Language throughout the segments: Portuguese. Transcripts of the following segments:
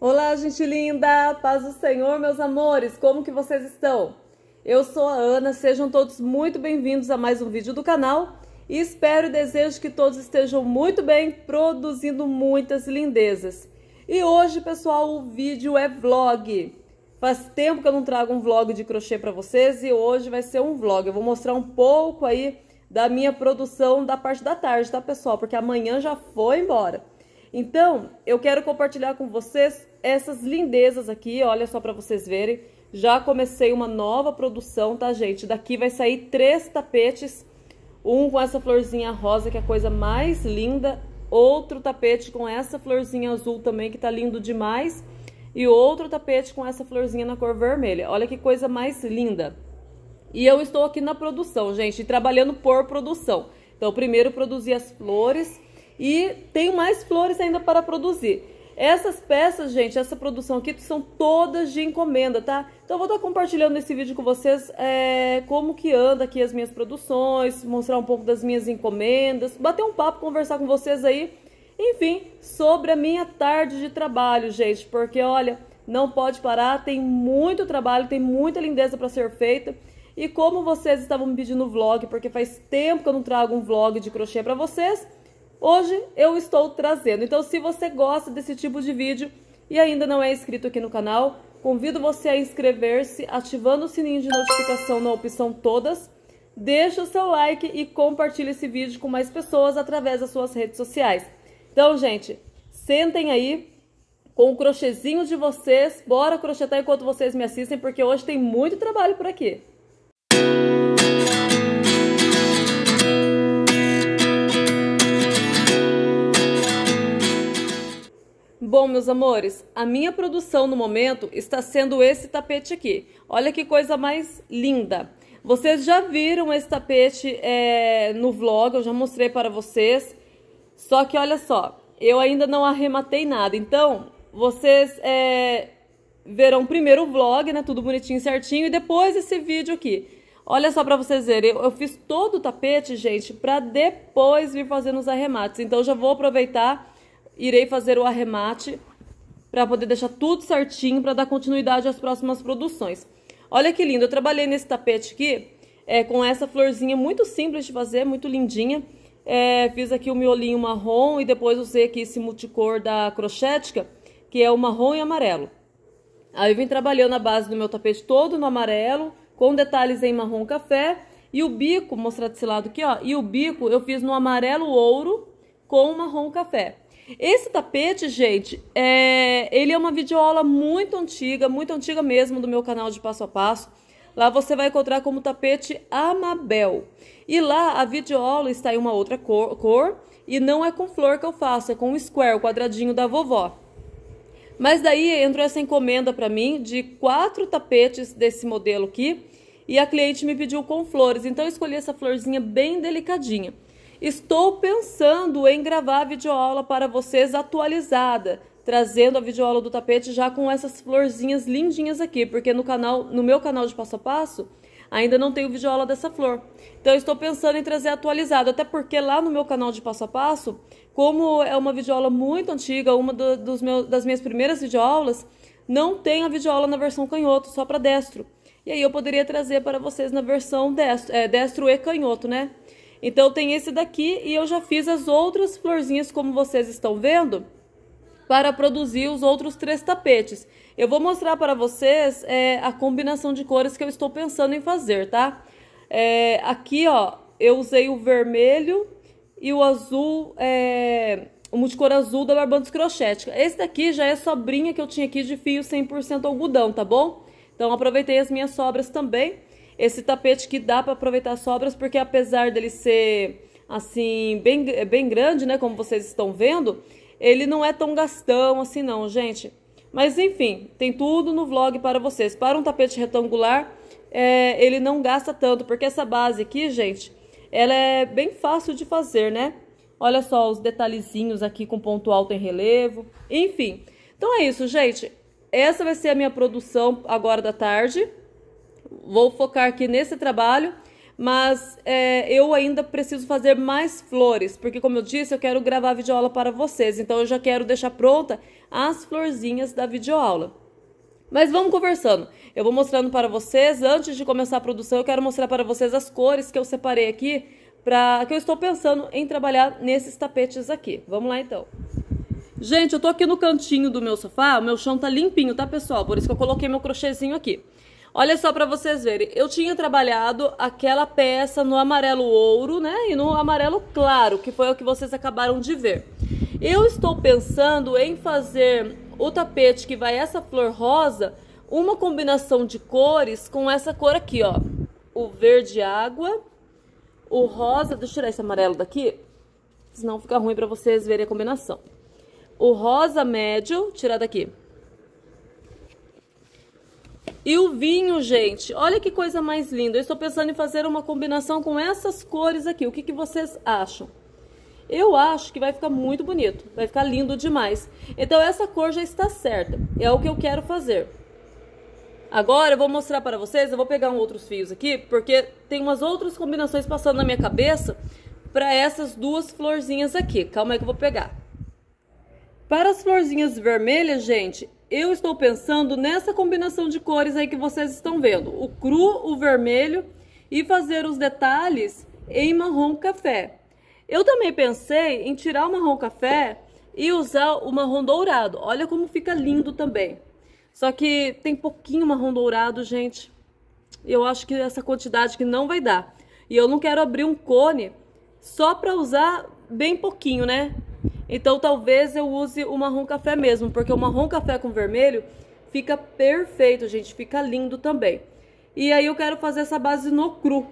Olá, gente linda! Paz do Senhor, meus amores! Como que vocês estão? Eu sou a Ana, sejam todos muito bem-vindos a mais um vídeo do canal e espero e desejo que todos estejam muito bem, produzindo muitas lindezas. E hoje, pessoal, o vídeo é vlog. Faz tempo que eu não trago um vlog de crochê para vocês e hoje vai ser um vlog. Eu vou mostrar um pouco aí da minha produção da parte da tarde, tá, pessoal? Porque amanhã já foi embora. Então, eu quero compartilhar com vocês essas lindezas aqui, olha só para vocês verem. Já comecei uma nova produção, tá, gente? Daqui vai sair três tapetes. Um com essa florzinha rosa, que é a coisa mais linda. Outro tapete com essa florzinha azul também, que tá lindo demais. E outro tapete com essa florzinha na cor vermelha. Olha que coisa mais linda. E eu estou aqui na produção, gente, trabalhando por produção. Então, primeiro produzi as flores e tenho mais flores ainda para produzir. Essas peças, gente, essa produção aqui são todas de encomenda, tá? Então eu vou estar compartilhando nesse vídeo com vocês é, como que anda aqui as minhas produções, mostrar um pouco das minhas encomendas, bater um papo, conversar com vocês aí, enfim, sobre a minha tarde de trabalho, gente, porque olha, não pode parar, tem muito trabalho, tem muita lindeza para ser feita. E como vocês estavam me pedindo vlog, porque faz tempo que eu não trago um vlog de crochê para vocês, hoje eu estou trazendo. Então, se você gosta desse tipo de vídeo e ainda não é inscrito aqui no canal, convido você a inscrever-se ativando o sininho de notificação na opção Todas. Deixe o seu like e compartilhe esse vídeo com mais pessoas através das suas redes sociais. Então, gente, sentem aí com o crochêzinho de vocês. Bora crochetar enquanto vocês me assistem, porque hoje tem muito trabalho por aqui. Música Bom, meus amores, a minha produção no momento está sendo esse tapete aqui. Olha que coisa mais linda. Vocês já viram esse tapete é, no vlog, eu já mostrei para vocês. Só que olha só, eu ainda não arrematei nada. Então, vocês é, verão primeiro o vlog, né, tudo bonitinho, certinho, e depois esse vídeo aqui. Olha só para vocês verem, eu, eu, fiz todo o tapete, gente, para depois vir fazendo os arremates. Então, já vou aproveitar irei fazer o arremate para poder deixar tudo certinho para dar continuidade às próximas produções. Olha que lindo, eu trabalhei nesse tapete aqui é, com essa florzinha muito simples de fazer, muito lindinha. É, fiz aqui o miolinho marrom e depois usei aqui esse multicor da Crochética, que é o marrom e amarelo. Aí eu vim trabalhando a base do meu tapete todo no amarelo, com detalhes em marrom café. E o bico, mostrar desse lado aqui, ó, e o bico eu fiz no amarelo ouro com marrom café. Esse tapete, gente, é, ele é uma videoaula muito antiga, muito antiga mesmo do meu canal de passo a passo. Lá você vai encontrar como tapete Amabel. E lá a videoaula está em uma outra cor, cor e não é com flor que eu faço, é com o square, o quadradinho da vovó. Mas daí entrou essa encomenda para mim de quatro tapetes desse modelo aqui e a cliente me pediu com flores, então eu escolhi essa florzinha bem delicadinha. Estou pensando em gravar a videoaula para vocês atualizada, trazendo a videoaula do tapete já com essas florzinhas lindinhas aqui, porque no canal, no meu canal de passo a passo, ainda não tenho videoaula dessa flor. Então estou pensando em trazer atualizado, até porque lá no meu canal de passo a passo, como é uma videoaula muito antiga, uma do, dos meus, das minhas primeiras videoaulas, não tem a videoaula na versão canhoto, só para destro. E aí eu poderia trazer para vocês na versão destro, é, destro e canhoto, né? Então tem esse daqui e eu já fiz as outras florzinhas como vocês estão vendo para produzir os outros três tapetes. Eu vou mostrar para vocês é, a combinação de cores que eu estou pensando em fazer, tá? É, aqui, ó, eu usei o vermelho e o azul, é, o multicor azul da Barbantes Crochética. Esse daqui já é sobrinha que eu tinha aqui de fio 100% algodão, tá bom? Então aproveitei as minhas sobras também esse tapete que dá para aproveitar as sobras, porque apesar dele ser assim bem, bem grande, né, como vocês estão vendo, ele não é tão gastão assim não, gente. Mas enfim, tem tudo no vlog para vocês. Para um tapete retangular, é, ele não gasta tanto, porque essa base aqui, gente, ela é bem fácil de fazer, né? Olha só os detalhezinhos aqui com ponto alto em relevo. Enfim, então é isso, gente. Essa vai ser a minha produção agora da tarde vou focar aqui nesse trabalho, mas é, eu ainda preciso fazer mais flores, porque como eu disse, eu quero gravar a videoaula para vocês, então eu já quero deixar pronta as florzinhas da videoaula. Mas vamos conversando. Eu vou mostrando para vocês, antes de começar a produção, eu quero mostrar para vocês as cores que eu separei aqui, pra, que eu estou pensando em trabalhar nesses tapetes aqui. Vamos lá então. Gente, eu tô aqui no cantinho do meu sofá, o meu chão tá limpinho, tá pessoal? Por isso que eu coloquei meu crochêzinho aqui. Olha só para vocês verem, eu tinha trabalhado aquela peça no amarelo ouro, né? E no amarelo claro, que foi o que vocês acabaram de ver. Eu estou pensando em fazer o tapete que vai essa flor rosa, uma combinação de cores com essa cor aqui, ó. O verde água, o rosa, deixa eu tirar esse amarelo daqui, senão fica ruim para vocês verem a combinação. O rosa médio, tirar daqui. E o vinho, gente, olha que coisa mais linda. Eu estou pensando em fazer uma combinação com essas cores aqui. O que, que vocês acham? Eu acho que vai ficar muito bonito, vai ficar lindo demais. Então essa cor já está certa, é o que eu quero fazer. Agora eu vou mostrar para vocês, eu vou pegar um outros fios aqui, porque tem umas outras combinações passando na minha cabeça para essas duas florzinhas aqui. Calma aí que eu vou pegar. Para as florzinhas vermelhas, gente, eu estou pensando nessa combinação de cores aí que vocês estão vendo. O cru, o vermelho e fazer os detalhes em marrom café. Eu também pensei em tirar o marrom café e usar o marrom dourado. Olha como fica lindo também. Só que tem pouquinho marrom dourado, gente. Eu acho que essa quantidade que não vai dar. E eu não quero abrir um cone só para usar bem pouquinho, né? Então talvez eu use o marrom café mesmo, porque o marrom café com vermelho fica perfeito, gente, fica lindo também. E aí eu quero fazer essa base no cru.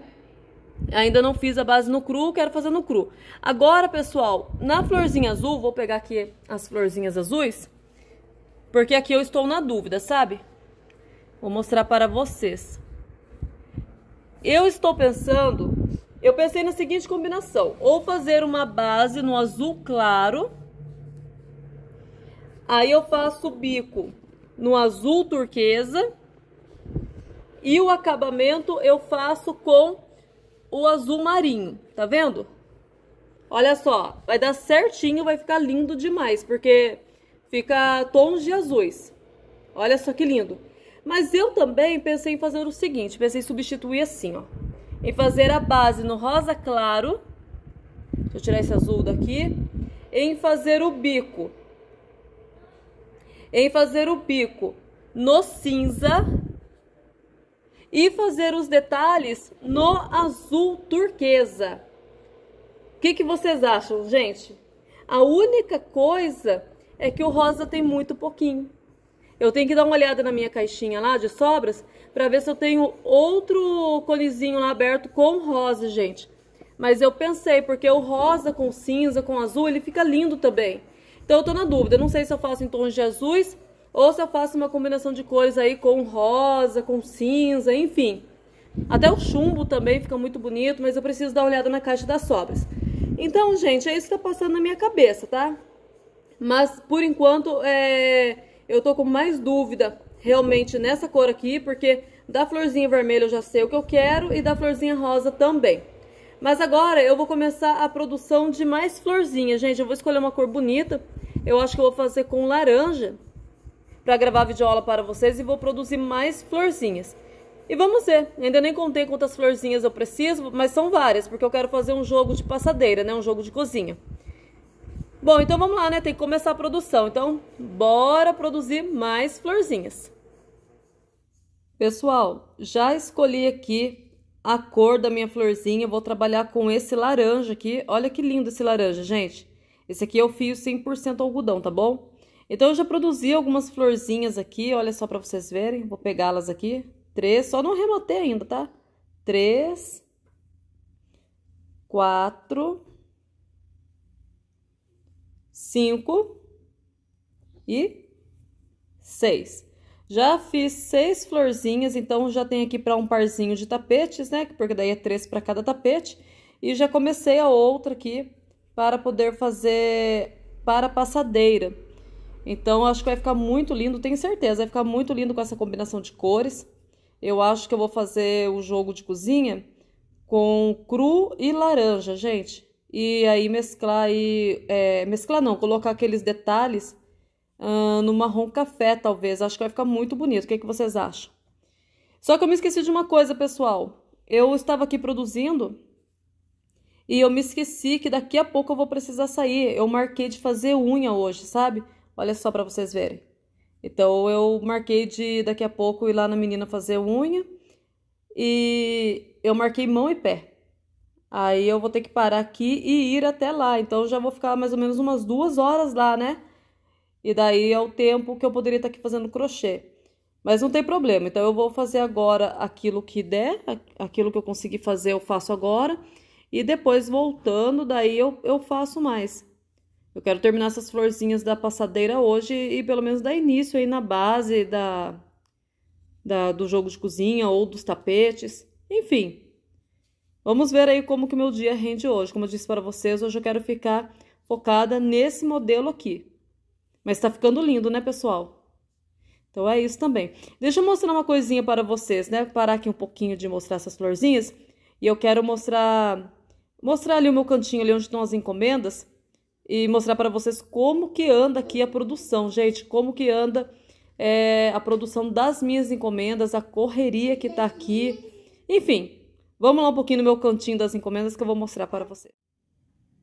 Ainda não fiz a base no cru, quero fazer no cru. Agora, pessoal, na florzinha azul, vou pegar aqui as florzinhas azuis, porque aqui eu estou na dúvida, sabe? Vou mostrar para vocês. Eu estou pensando eu pensei na seguinte combinação: ou fazer uma base no azul claro, aí eu faço o bico no azul turquesa e o acabamento eu faço com o azul marinho, tá vendo? Olha só, vai dar certinho, vai ficar lindo demais, porque fica tons de azuis. Olha só que lindo. Mas eu também pensei em fazer o seguinte, pensei em substituir assim, ó em fazer a base no rosa claro. Deixa eu tirar esse azul daqui. Em fazer o bico. Em fazer o bico no cinza. E fazer os detalhes no azul turquesa. O que, que vocês acham, gente? A única coisa é que o rosa tem muito pouquinho. Eu tenho que dar uma olhada na minha caixinha lá de sobras para ver se eu tenho outro colizinho lá aberto com rosa, gente. Mas eu pensei, porque o rosa com cinza, com azul, ele fica lindo também. Então eu tô na dúvida, eu não sei se eu faço em tons de azuis ou se eu faço uma combinação de cores aí com rosa, com cinza, enfim. Até o chumbo também fica muito bonito, mas eu preciso dar uma olhada na caixa das sobras. Então, gente, é isso que tá passando na minha cabeça, tá? Mas, por enquanto, é... eu tô com mais dúvida realmente nessa cor aqui, porque da florzinha vermelha eu já sei o que eu quero e da florzinha rosa também. Mas agora eu vou começar a produção de mais florzinhas, gente. Eu vou escolher uma cor bonita. Eu acho que eu vou fazer com laranja para gravar a videoaula para vocês e vou produzir mais florzinhas. E vamos ver. Ainda nem contei quantas florzinhas eu preciso, mas são várias, porque eu quero fazer um jogo de passadeira, né? Um jogo de cozinha. Bom, então vamos lá, né? Tem que começar a produção. Então, bora produzir mais florzinhas. Pessoal, já escolhi aqui a cor da minha florzinha. Vou trabalhar com esse laranja aqui. Olha que lindo esse laranja, gente. Esse aqui eu é fio 100% algodão, tá bom? Então, eu já produzi algumas florzinhas aqui. Olha só para vocês verem. Vou pegá-las aqui. Três. Só não remotei ainda, tá? Três. Quatro. Cinco. E seis. Já fiz seis florzinhas, então já tem aqui para um parzinho de tapetes, né? Porque daí é três para cada tapete. E já comecei a outra aqui para poder fazer para passadeira. Então, acho que vai ficar muito lindo, tenho certeza. Vai ficar muito lindo com essa combinação de cores. Eu acho que eu vou fazer o jogo de cozinha com cru e laranja, gente. E aí mesclar e... É, mesclar não, colocar aqueles detalhes uh, no marrom café, talvez. Acho que vai ficar muito bonito. O que, é que vocês acham? Só que eu me esqueci de uma coisa, pessoal. Eu estava aqui produzindo e eu me esqueci que daqui a pouco eu vou precisar sair. Eu marquei de fazer unha hoje, sabe? Olha só para vocês verem. Então eu marquei de daqui a pouco ir lá na menina fazer unha e eu marquei mão e pé. Aí eu vou ter que parar aqui e ir até lá. Então já vou ficar mais ou menos umas duas horas lá, né? e daí é o tempo que eu poderia estar aqui fazendo crochê. Mas não tem problema, então eu vou fazer agora aquilo que der, aquilo que eu conseguir fazer eu faço agora, e depois voltando, daí eu, eu faço mais. Eu quero terminar essas florzinhas da passadeira hoje e pelo menos dar início aí na base da, da do jogo de cozinha ou dos tapetes, enfim. Vamos ver aí como que meu dia rende hoje. Como eu disse para vocês, hoje eu quero ficar focada nesse modelo aqui. Mas tá ficando lindo, né, pessoal? Então é isso também. Deixa eu mostrar uma coisinha para vocês, né? Parar aqui um pouquinho de mostrar essas florzinhas. E eu quero mostrar mostrar ali o meu cantinho ali onde estão as encomendas e mostrar para vocês como que anda aqui a produção, gente, como que anda é, a produção das minhas encomendas, a correria que tá aqui. Enfim, vamos lá um pouquinho no meu cantinho das encomendas que eu vou mostrar para vocês.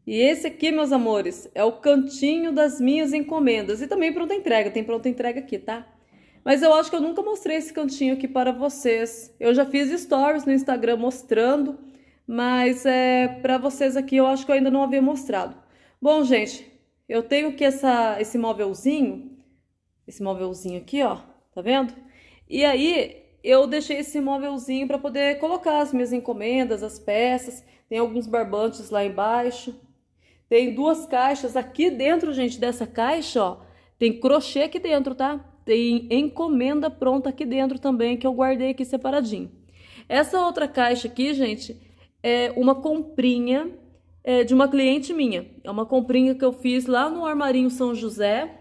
E esse aqui, meus amores, é o cantinho das minhas encomendas. E também pronta entrega, tem pronta entrega aqui, tá? Mas eu acho que eu nunca mostrei esse cantinho aqui para vocês. Eu já fiz stories no Instagram mostrando, mas é, para vocês aqui eu acho que eu ainda não havia mostrado. Bom, gente, eu tenho que essa, esse móvelzinho, esse móvelzinho aqui, ó, tá vendo? E aí eu deixei esse móvelzinho para poder colocar as minhas encomendas, as peças, tem alguns barbantes lá embaixo. Tem duas caixas aqui dentro, gente, dessa caixa, ó. Tem crochê aqui dentro, tá? Tem encomenda pronta aqui dentro também, que eu guardei aqui separadinho. Essa outra caixa aqui, gente, é uma comprinha é, de uma cliente minha. É uma comprinha que eu fiz lá no Armarinho São José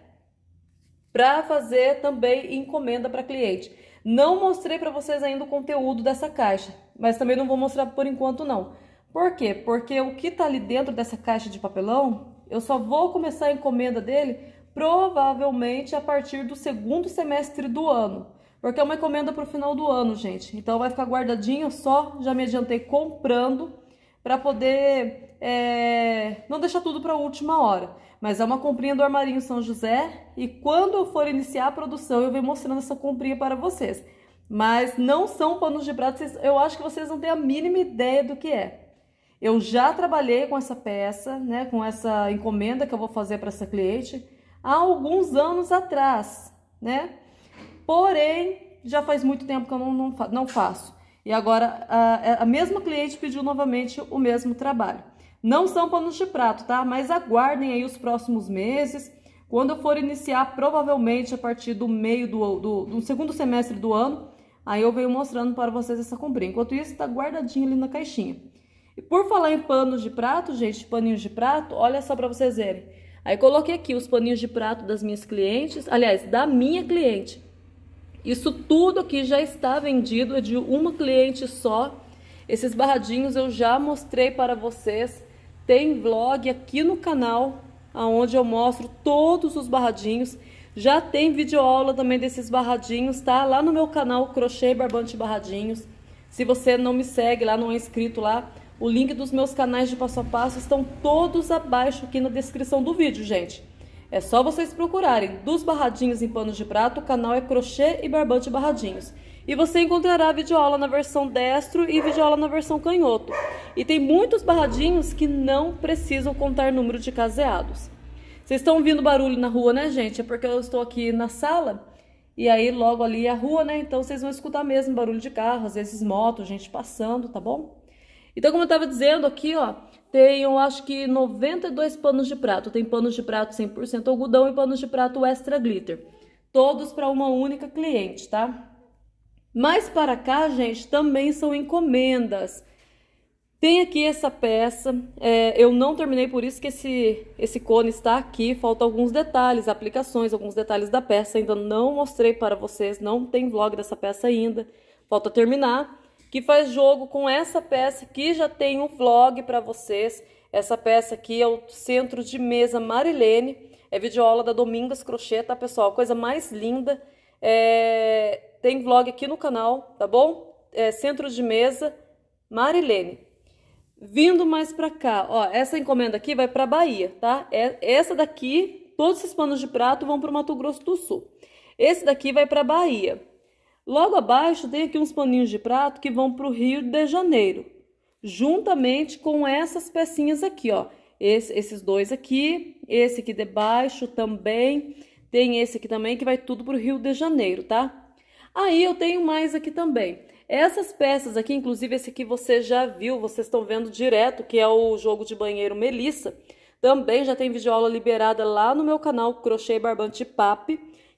para fazer também encomenda para cliente. Não mostrei para vocês ainda o conteúdo dessa caixa, mas também não vou mostrar por enquanto não. Por quê? Porque o que está ali dentro dessa caixa de papelão, eu só vou começar a encomenda dele provavelmente a partir do segundo semestre do ano. Porque é uma encomenda para o final do ano, gente. Então vai ficar guardadinho só. Já me adiantei comprando para poder é, não deixar tudo para a última hora. Mas é uma comprinha do Armarinho São José. E quando eu for iniciar a produção, eu venho mostrando essa comprinha para vocês. Mas não são panos de prato, eu acho que vocês não têm a mínima ideia do que é. Eu já trabalhei com essa peça, né, com essa encomenda que eu vou fazer para essa cliente há alguns anos atrás, né? Porém, já faz muito tempo que eu não, não, não faço. E agora a, é, a mesma cliente pediu novamente o mesmo trabalho. Não são panos de prato, tá? Mas aguardem aí os próximos meses. Quando eu for iniciar, provavelmente a partir do meio do, do, do segundo semestre do ano, aí eu venho mostrando para vocês essa comprinha. Enquanto isso, está guardadinho ali na caixinha. E por falar em panos de prato, gente, paninhos de prato, olha só para vocês verem. Aí coloquei aqui os paninhos de prato das minhas clientes, aliás, da minha cliente. Isso tudo aqui já está vendido, é de uma cliente só. Esses barradinhos eu já mostrei para vocês. Tem vlog aqui no canal, aonde eu mostro todos os barradinhos. Já tem videoaula também desses barradinhos, tá? Lá no meu canal Crochê Barbante Barradinhos. Se você não me segue lá, não é inscrito lá, o link dos meus canais de passo a passo estão todos abaixo aqui na descrição do vídeo, gente. É só vocês procurarem dos barradinhos em panos de prato, o canal é crochê e barbante barradinhos. E você encontrará videoaula na versão destro e videoaula na versão canhoto. E tem muitos barradinhos que não precisam contar número de caseados. Vocês estão ouvindo barulho na rua, né, gente? É porque eu estou aqui na sala e aí logo ali é a rua, né? Então vocês vão escutar mesmo barulho de carro, às vezes moto, gente passando, tá bom? Então, como eu estava dizendo aqui, ó, tem, eu acho que 92 panos de prato. Tem panos de prato 100% algodão e panos de prato extra glitter. Todos para uma única cliente, tá? Mas para cá, gente, também são encomendas. Tem aqui essa peça, é, eu não terminei, por isso que esse, esse cone está aqui. Faltam alguns detalhes, aplicações, alguns detalhes da peça. Ainda não mostrei para vocês, não tem vlog dessa peça ainda. Falta terminar que faz jogo com essa peça que já tem um vlog para vocês. Essa peça aqui é o Centro de Mesa Marilene, é videoaula da Domingas Crochê, tá pessoal? Coisa mais linda. É... Tem vlog aqui no canal, tá bom? É Centro de Mesa Marilene. Vindo mais para cá, ó, essa encomenda aqui vai para Bahia, tá? É, essa daqui, todos esses panos de prato vão para o Mato Grosso do Sul. Esse daqui vai para Bahia. Logo abaixo tem aqui uns paninhos de prato que vão para o Rio de Janeiro, juntamente com essas pecinhas aqui, ó. Esse, esses dois aqui, esse aqui debaixo também, tem esse aqui também que vai tudo para o Rio de Janeiro, tá? Aí eu tenho mais aqui também. Essas peças aqui, inclusive esse aqui você já viu, vocês estão vendo direto, que é o jogo de banheiro Melissa. Também já tem videoaula liberada lá no meu canal Crochê Barbante Pap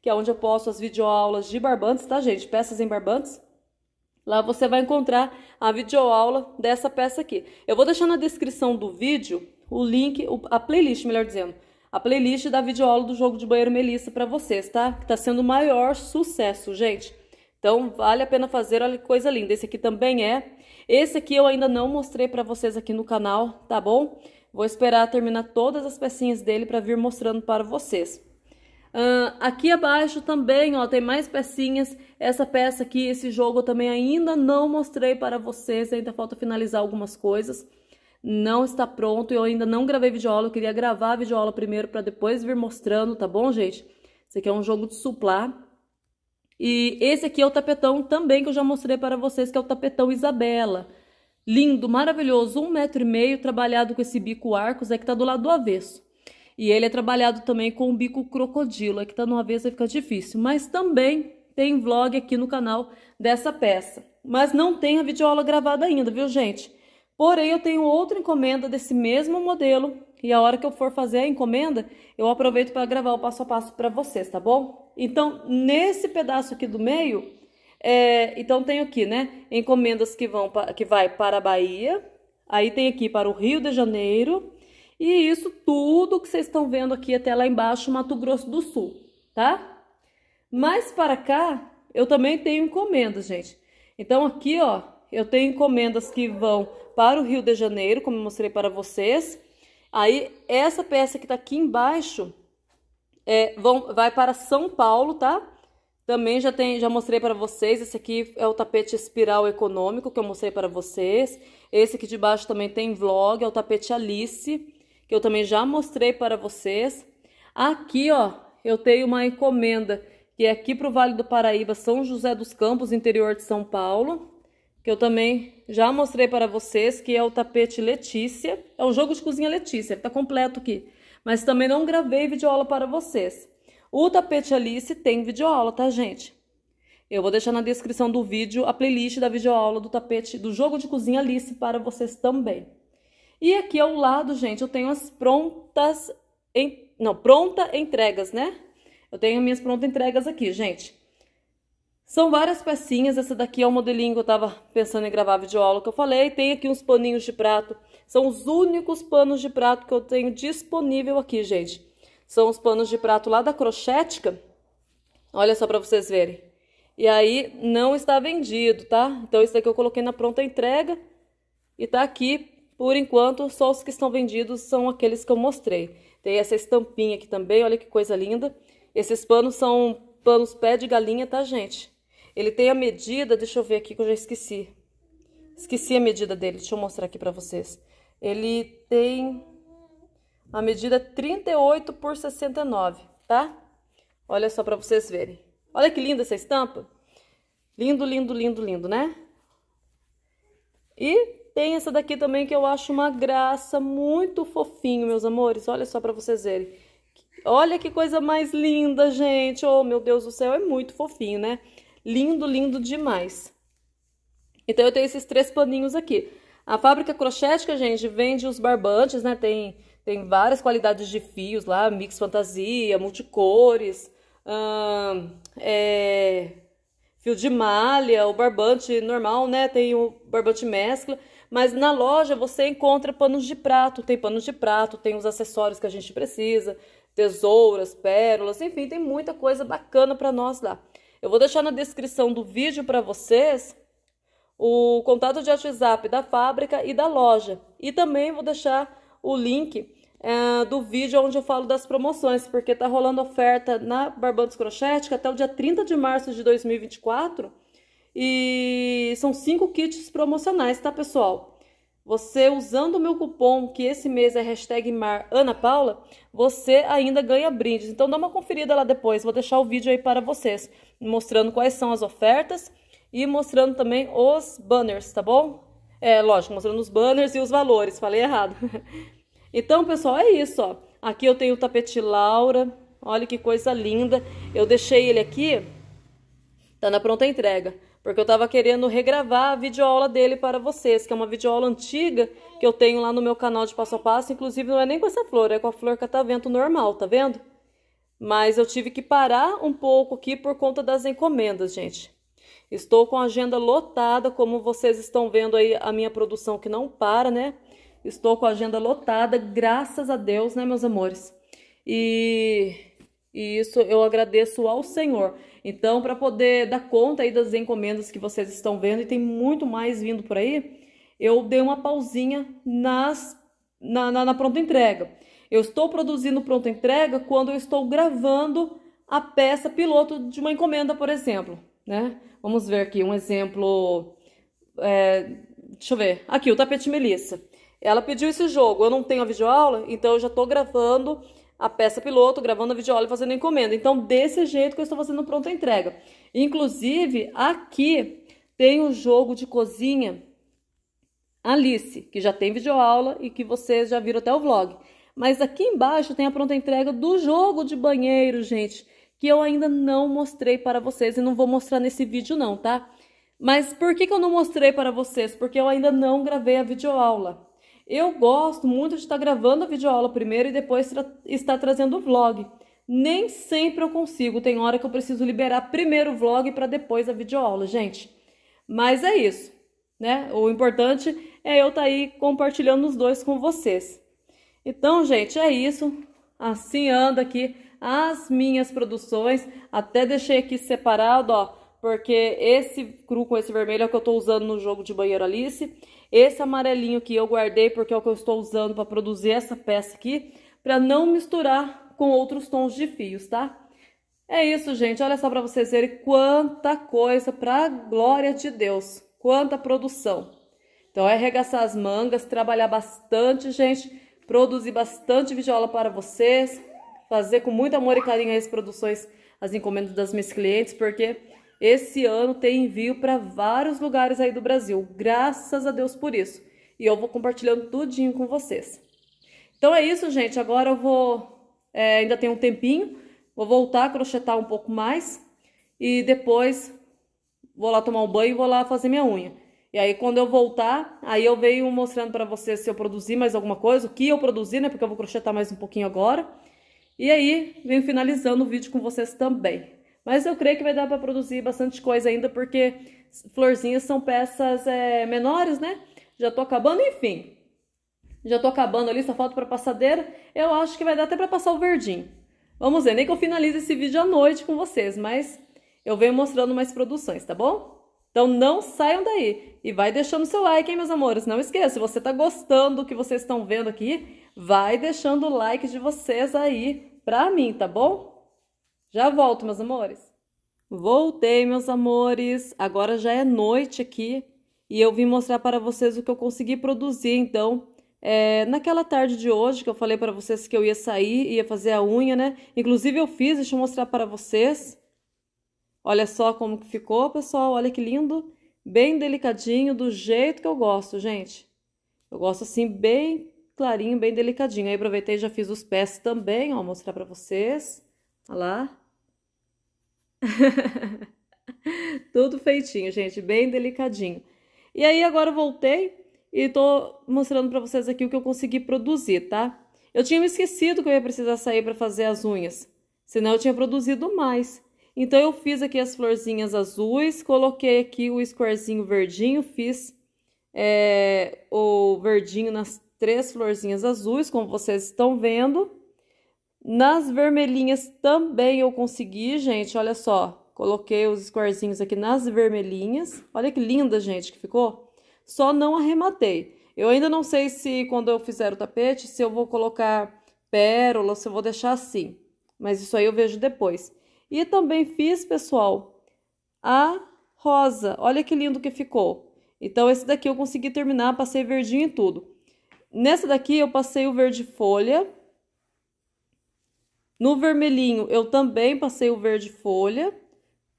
que é onde eu posto as videoaulas de barbantes, tá, gente? Peças em barbantes. Lá você vai encontrar a videoaula dessa peça aqui. Eu vou deixar na descrição do vídeo o link, a playlist, melhor dizendo, a playlist da videoaula do jogo de banheiro Melissa para vocês, tá? Que tá sendo o maior sucesso, gente. Então, vale a pena fazer, olha que coisa linda. Esse aqui também é. Esse aqui eu ainda não mostrei para vocês aqui no canal, tá bom? Vou esperar terminar todas as pecinhas dele para vir mostrando para vocês. Uh, aqui abaixo também, ó, tem mais pecinhas. Essa peça aqui, esse jogo eu também ainda não mostrei para vocês, ainda falta finalizar algumas coisas. Não está pronto, e eu ainda não gravei videoaula, eu queria gravar a videoaula primeiro para depois vir mostrando, tá bom, gente? Esse aqui é um jogo de suplá. E esse aqui é o tapetão também que eu já mostrei para vocês, que é o tapetão Isabela. Lindo, maravilhoso, um metro e meio, trabalhado com esse bico arcos, é que tá do lado do avesso. E ele é trabalhado também com o bico crocodilo. Aqui tá numa vez aí fica difícil. Mas também tem vlog aqui no canal dessa peça. Mas não tem a videoaula gravada ainda, viu, gente? Porém, eu tenho outra encomenda desse mesmo modelo. E a hora que eu for fazer a encomenda, eu aproveito para gravar o passo a passo para vocês, tá bom? Então, nesse pedaço aqui do meio, é, então tenho aqui, né? Encomendas que vão que vai para a Bahia, aí tem aqui para o Rio de Janeiro, e isso tudo tudo que vocês estão vendo aqui até lá embaixo, Mato Grosso do Sul, tá? Mais para cá, eu também tenho encomendas, gente. Então aqui, ó, eu tenho encomendas que vão para o Rio de Janeiro, como eu mostrei para vocês. Aí, essa peça que tá aqui embaixo é, vão, vai para São Paulo, tá? Também já, tem, já mostrei para vocês, esse aqui é o tapete espiral econômico que eu mostrei para vocês. Esse aqui de baixo também tem vlog, é o tapete Alice que eu também já mostrei para vocês. Aqui, ó, eu tenho uma encomenda que é aqui para o Vale do Paraíba, São José dos Campos, interior de São Paulo, que eu também já mostrei para vocês, que é o tapete Letícia. É um jogo de cozinha Letícia, está completo aqui. Mas também não gravei videoaula para vocês. O tapete Alice tem videoaula, tá, gente? Eu vou deixar na descrição do vídeo a playlist da videoaula do tapete do jogo de cozinha Alice para vocês também. E aqui ao lado, gente, eu tenho as prontas, não, pronta entregas, né? Eu tenho minhas prontas entregas aqui, gente. São várias pecinhas, essa daqui é o modelinho que eu tava pensando em gravar videoaula que eu falei. Tem aqui uns paninhos de prato, são os únicos panos de prato que eu tenho disponível aqui, gente. São os panos de prato lá da Crochética, olha só para vocês verem. E aí não está vendido, tá? Então esse daqui eu coloquei na pronta entrega e tá aqui por enquanto, só os que estão vendidos são aqueles que eu mostrei. Tem essa estampinha aqui também, olha que coisa linda. Esses panos são panos pé de galinha, tá, gente? Ele tem a medida, deixa eu ver aqui que eu já esqueci. Esqueci a medida dele, deixa eu mostrar aqui pra vocês. Ele tem a medida 38 é por 69, tá? Olha só pra vocês verem. Olha que linda essa estampa. Lindo, lindo, lindo, lindo, né? E tem essa daqui também que eu acho uma graça, muito fofinho, meus amores. Olha só para vocês verem. Olha que coisa mais linda, gente. Oh, meu Deus do céu, é muito fofinho, né? Lindo, lindo demais. Então, eu tenho esses três paninhos aqui. A fábrica crochética gente vende os barbantes, né? Tem, tem várias qualidades de fios lá, mix fantasia, multicores, hum, é, fio de malha, o barbante normal, né? Tem o barbante mescla. Mas na loja você encontra panos de prato, tem panos de prato, tem os acessórios que a gente precisa, tesouras, pérolas, enfim, tem muita coisa bacana para nós lá. Eu vou deixar na descrição do vídeo para vocês o contato de WhatsApp da fábrica e da loja. E também vou deixar o link é, do vídeo onde eu falo das promoções, porque tá rolando oferta na Barbantes Crochete que até o dia 30 de março de 2024 e são cinco kits promocionais, tá, pessoal? Você usando o meu cupom, que esse mês é hashtag Paula, você ainda ganha brindes. Então dá uma conferida lá depois, vou deixar o vídeo aí para vocês, mostrando quais são as ofertas e mostrando também os banners, tá bom? É, lógico, mostrando os banners e os valores, falei errado. então, pessoal, é isso, ó. Aqui eu tenho o tapete Laura, olha que coisa linda. Eu deixei ele aqui, tá na pronta entrega porque eu estava querendo regravar a videoaula dele para vocês, que é uma videoaula antiga que eu tenho lá no meu canal de passo a passo, inclusive não é nem com essa flor, é com a flor catavento tá normal, tá vendo? Mas eu tive que parar um pouco aqui por conta das encomendas, gente. Estou com a agenda lotada, como vocês estão vendo aí a minha produção que não para, né? Estou com a agenda lotada, graças a Deus, né, meus amores? E e isso eu agradeço ao Senhor. Então, para poder dar conta aí das encomendas que vocês estão vendo, e tem muito mais vindo por aí, eu dei uma pausinha nas, na, na, na pronta entrega. Eu estou produzindo pronta entrega quando eu estou gravando a peça piloto de uma encomenda, por exemplo. Né? Vamos ver aqui um exemplo. É, deixa eu ver. Aqui, o tapete Melissa. Ela pediu esse jogo. Eu não tenho a videoaula, então eu já estou gravando a peça piloto, gravando a videoaula e fazendo a encomenda. Então, desse jeito que eu estou fazendo pronta entrega. Inclusive, aqui tem o um jogo de cozinha Alice, que já tem videoaula e que vocês já viram até o vlog. Mas aqui embaixo tem a pronta entrega do jogo de banheiro, gente, que eu ainda não mostrei para vocês e não vou mostrar nesse vídeo não, tá? Mas por que, que eu não mostrei para vocês? Porque eu ainda não gravei a videoaula. Eu gosto muito de estar gravando a videoaula primeiro e depois tra estar trazendo o vlog. Nem sempre eu consigo, tem hora que eu preciso liberar primeiro o vlog para depois a videoaula, gente. Mas é isso, né? O importante é eu estar tá aí compartilhando os dois com vocês. Então, gente, é isso. Assim anda aqui as minhas produções. Até deixei aqui separado, ó porque esse cru com esse vermelho é o que eu estou usando no jogo de banheiro Alice. Esse amarelinho que eu guardei, porque é o que eu estou usando para produzir essa peça aqui, para não misturar com outros tons de fios, tá? É isso, gente. Olha só para vocês verem quanta coisa para glória de Deus. Quanta produção. Então, é arregaçar as mangas, trabalhar bastante, gente. Produzir bastante videoaula para vocês. Fazer com muito amor e carinho as produções, as encomendas das minhas clientes, porque esse ano tem envio para vários lugares aí do Brasil. Graças a Deus por isso. E eu vou compartilhando tudinho com vocês. Então é isso, gente. Agora eu vou... É, ainda tem um tempinho. Vou voltar a crochetar um pouco mais. E depois vou lá tomar um banho e vou lá fazer minha unha. E aí quando eu voltar, aí eu venho mostrando para vocês se eu produzi mais alguma coisa. O que eu produzi, né? Porque eu vou crochetar mais um pouquinho agora. E aí venho finalizando o vídeo com vocês também. Mas eu creio que vai dar para produzir bastante coisa ainda, porque florzinhas são peças é, menores, né? Já tô acabando, enfim. Já tô acabando ali, só falta para passadeira. Eu acho que vai dar até para passar o verdinho. Vamos ver, nem que eu finalize esse vídeo à noite com vocês, mas eu venho mostrando mais produções, tá bom? Então não saiam daí e vai deixando seu like, hein, meus amores? Não esqueça, se você tá gostando do que vocês estão vendo aqui, vai deixando o like de vocês aí pra mim, tá bom? Já volto, meus amores. Voltei, meus amores. Agora já é noite aqui e eu vim mostrar para vocês o que eu consegui produzir. Então, é, naquela tarde de hoje que eu falei para vocês que eu ia sair, ia fazer a unha, né? Inclusive eu fiz, deixa eu mostrar para vocês. Olha só como que ficou, pessoal. Olha que lindo. Bem delicadinho, do jeito que eu gosto, gente. Eu gosto assim, bem clarinho, bem delicadinho. Aí aproveitei e já fiz os pés também, ó, mostrar para vocês. Olha lá. Tudo feitinho, gente, bem delicadinho. E aí agora eu voltei e tô mostrando para vocês aqui o que eu consegui produzir, tá? Eu tinha me esquecido que eu ia precisar sair para fazer as unhas, senão eu tinha produzido mais. Então eu fiz aqui as florzinhas azuis, coloquei aqui o squarezinho verdinho, fiz é, o verdinho nas três florzinhas azuis, como vocês estão vendo. Nas vermelhinhas também eu consegui, gente, olha só. Coloquei os squarezinhos aqui nas vermelhinhas. Olha que linda, gente, que ficou. Só não arrematei. Eu ainda não sei se quando eu fizer o tapete, se eu vou colocar pérola, se eu vou deixar assim. Mas isso aí eu vejo depois. E também fiz, pessoal, a rosa. Olha que lindo que ficou. Então, esse daqui eu consegui terminar, passei verdinho e tudo. Nessa daqui eu passei o verde folha no vermelhinho, eu também passei o verde folha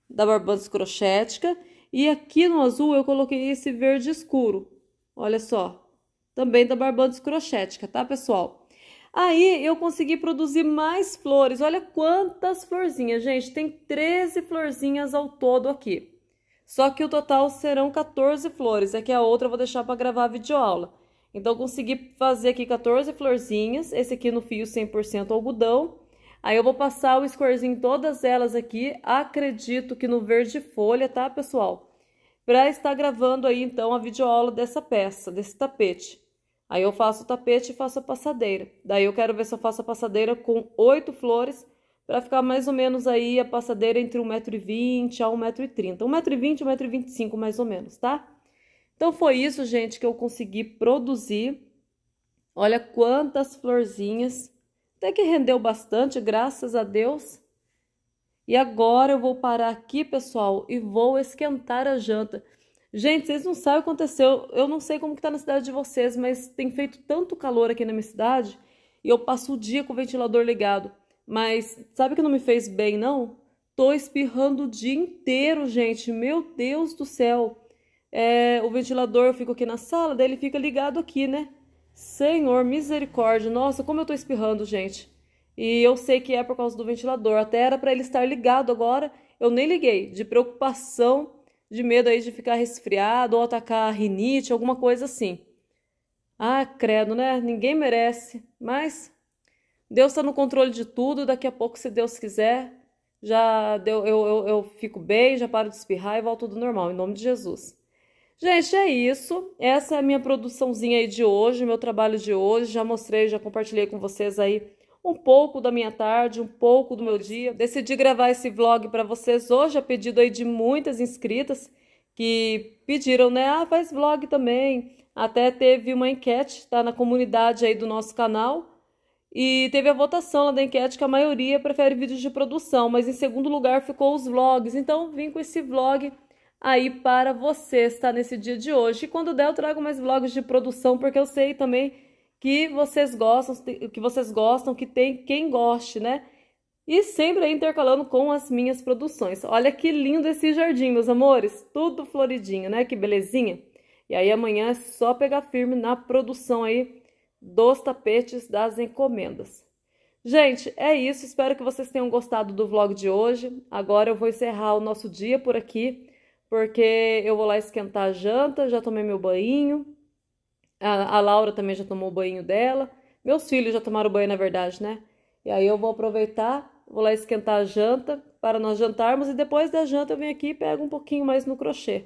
da barbante crochética E aqui no azul, eu coloquei esse verde escuro. Olha só. Também da barbante crochética, tá, pessoal? Aí, eu consegui produzir mais flores. Olha quantas florzinhas, gente. Tem 13 florzinhas ao todo aqui. Só que o total serão 14 flores. É a outra eu vou deixar para gravar a videoaula. aula. Então, consegui fazer aqui 14 florzinhas, esse aqui no fio 100% algodão. Aí eu vou passar o scorezinho em todas elas aqui, acredito que no verde folha, tá, pessoal? Pra estar gravando aí, então, a videoaula dessa peça, desse tapete. Aí eu faço o tapete e faço a passadeira. Daí eu quero ver se eu faço a passadeira com oito flores, para ficar mais ou menos aí a passadeira entre 1,20m a 1,30m. 1,20m, 1,25m mais ou menos, tá? Então foi isso, gente, que eu consegui produzir. Olha quantas florzinhas até que rendeu bastante, graças a Deus. E agora eu vou parar aqui, pessoal, e vou esquentar a janta. Gente, vocês não sabem o que aconteceu. Eu não sei como que tá na cidade de vocês, mas tem feito tanto calor aqui na minha cidade e eu passo o dia com o ventilador ligado. Mas sabe o que não me fez bem, não? Tô espirrando o dia inteiro, gente. Meu Deus do céu. É, o ventilador eu fico aqui na sala, daí ele fica ligado aqui, né? Senhor, misericórdia. Nossa, como eu estou espirrando, gente. E eu sei que é por causa do ventilador. Até era para ele estar ligado agora. Eu nem liguei, de preocupação, de medo aí de ficar resfriado ou atacar rinite, alguma coisa assim. Ah, credo, né? Ninguém merece. Mas Deus está no controle de tudo. Daqui a pouco, se Deus quiser, já deu, eu, eu, eu fico bem, já paro de espirrar e volto tudo normal, em nome de Jesus. Gente, é isso. Essa é a minha produçãozinha aí de hoje, meu trabalho de hoje. Já mostrei, já compartilhei com vocês aí um pouco da minha tarde, um pouco do meu dia. Decidi gravar esse vlog para vocês hoje, a pedido aí de muitas inscritas que pediram, né? Ah, faz vlog também. Até teve uma enquete, tá na comunidade aí do nosso canal. E teve a votação lá da enquete que a maioria prefere vídeos de produção, mas em segundo lugar ficou os vlogs. Então vim com esse vlog aí para você estar Nesse dia de hoje. E quando der, eu trago mais vlogs de produção, porque eu sei também que vocês gostam, que vocês gostam, que tem quem goste, né? E sempre intercalando com as minhas produções. Olha que lindo esse jardim, meus amores. Tudo floridinho, né? Que belezinha. E aí amanhã é só pegar firme na produção aí dos tapetes das encomendas. Gente, é isso. Espero que vocês tenham gostado do vlog de hoje. Agora eu vou encerrar o nosso dia por aqui porque eu vou lá esquentar a janta, já tomei meu banho, a, a Laura também já tomou o banho dela, meus filhos já tomaram banho, na verdade, né? E aí eu vou aproveitar, vou lá esquentar a janta para nós jantarmos e depois da janta eu venho aqui e pego um pouquinho mais no crochê.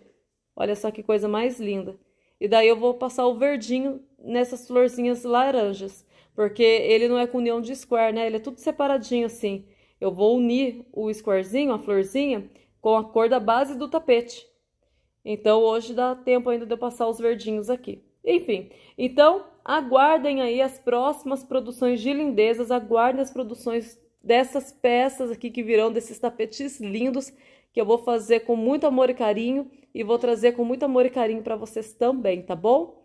Olha só que coisa mais linda. E daí eu vou passar o verdinho nessas florzinhas laranjas, porque ele não é com união de square, né? Ele é tudo separadinho assim. Eu vou unir o squarezinho, a florzinha, com a cor da base do tapete. Então hoje dá tempo ainda de eu passar os verdinhos aqui. Enfim, então aguardem aí as próximas produções de lindezas, aguardem as produções dessas peças aqui que virão, desses tapetes lindos, que eu vou fazer com muito amor e carinho e vou trazer com muito amor e carinho para vocês também, tá bom?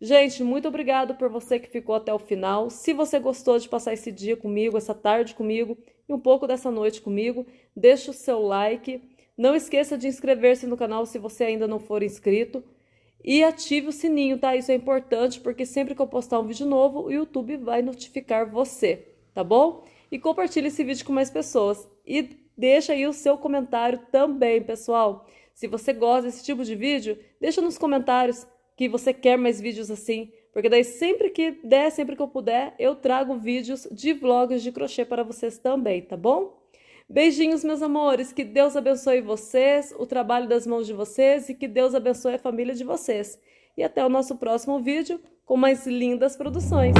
Gente, muito obrigado por você que ficou até o final. Se você gostou de passar esse dia comigo, essa tarde comigo e um pouco dessa noite comigo, deixa o seu like não esqueça de inscrever-se no canal se você ainda não for inscrito. E ative o sininho, tá? Isso é importante porque sempre que eu postar um vídeo novo, o YouTube vai notificar você, tá bom? E compartilhe esse vídeo com mais pessoas. E deixa aí o seu comentário também, pessoal. Se você gosta desse tipo de vídeo, deixa nos comentários que você quer mais vídeos assim, porque daí sempre que der, sempre que eu puder, eu trago vídeos de vlogs de crochê para vocês também, tá bom? Beijinhos, meus amores. Que Deus abençoe vocês, o trabalho das mãos de vocês e que Deus abençoe a família de vocês. E até o nosso próximo vídeo com mais lindas produções.